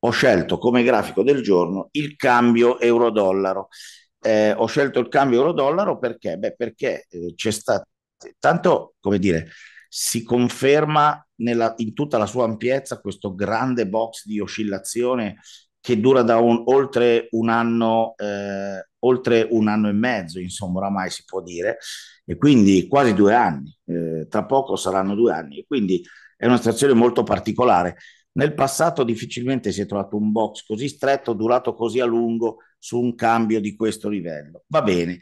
ho scelto come grafico del giorno il cambio euro-dollaro. Eh, ho scelto il cambio euro-dollaro perché? Beh, perché eh, c'è stato, tanto come dire, si conferma nella, in tutta la sua ampiezza questo grande box di oscillazione che dura da un, oltre, un anno, eh, oltre un anno e mezzo, insomma, oramai si può dire, e quindi quasi due anni, eh, tra poco saranno due anni, e quindi è una situazione molto particolare. Nel passato difficilmente si è trovato un box così stretto, durato così a lungo su un cambio di questo livello. Va bene,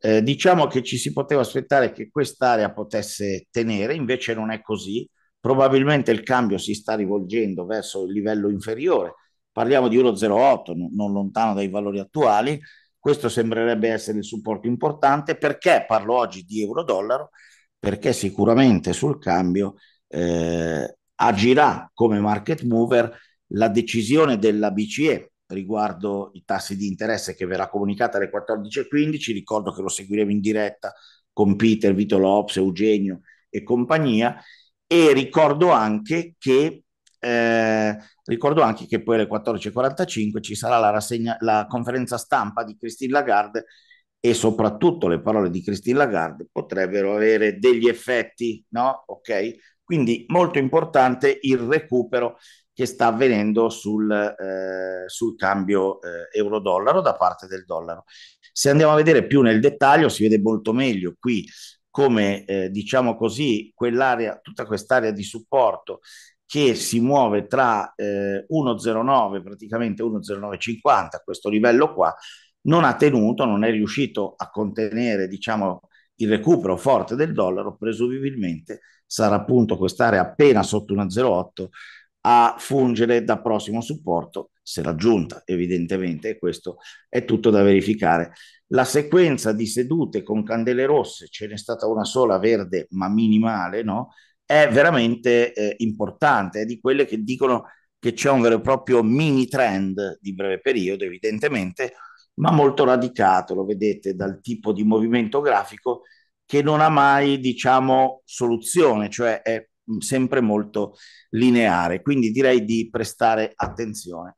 eh, diciamo che ci si poteva aspettare che quest'area potesse tenere, invece non è così. Probabilmente il cambio si sta rivolgendo verso il livello inferiore. Parliamo di 1,08, non lontano dai valori attuali. Questo sembrerebbe essere il supporto importante. Perché parlo oggi di euro-dollaro? Perché sicuramente sul cambio eh, agirà come market mover la decisione della BCE riguardo i tassi di interesse che verrà comunicata alle 14.15. Ricordo che lo seguiremo in diretta con Peter, Vito Lopes, Eugenio e compagnia. E ricordo anche che, eh, ricordo anche che poi alle 14.45 ci sarà la, rassegna, la conferenza stampa di Christine Lagarde e soprattutto le parole di Christine Lagarde potrebbero avere degli effetti, no? Ok? Quindi molto importante il recupero che sta avvenendo sul, eh, sul cambio eh, euro-dollaro da parte del dollaro. Se andiamo a vedere più nel dettaglio si vede molto meglio qui come eh, diciamo così quell'area, tutta quest'area di supporto che si muove tra 1,09 eh, praticamente 1,0950, questo livello qua, non ha tenuto, non è riuscito a contenere diciamo il recupero forte del dollaro presumibilmente sarà appunto quest'area appena sotto una 0,8 a fungere da prossimo supporto se raggiunta evidentemente e questo è tutto da verificare. La sequenza di sedute con candele rosse, ce n'è stata una sola verde ma minimale, no? è veramente eh, importante, è di quelle che dicono che c'è un vero e proprio mini trend di breve periodo evidentemente, ma molto radicato, lo vedete dal tipo di movimento grafico che non ha mai, diciamo, soluzione, cioè è sempre molto lineare, quindi direi di prestare attenzione.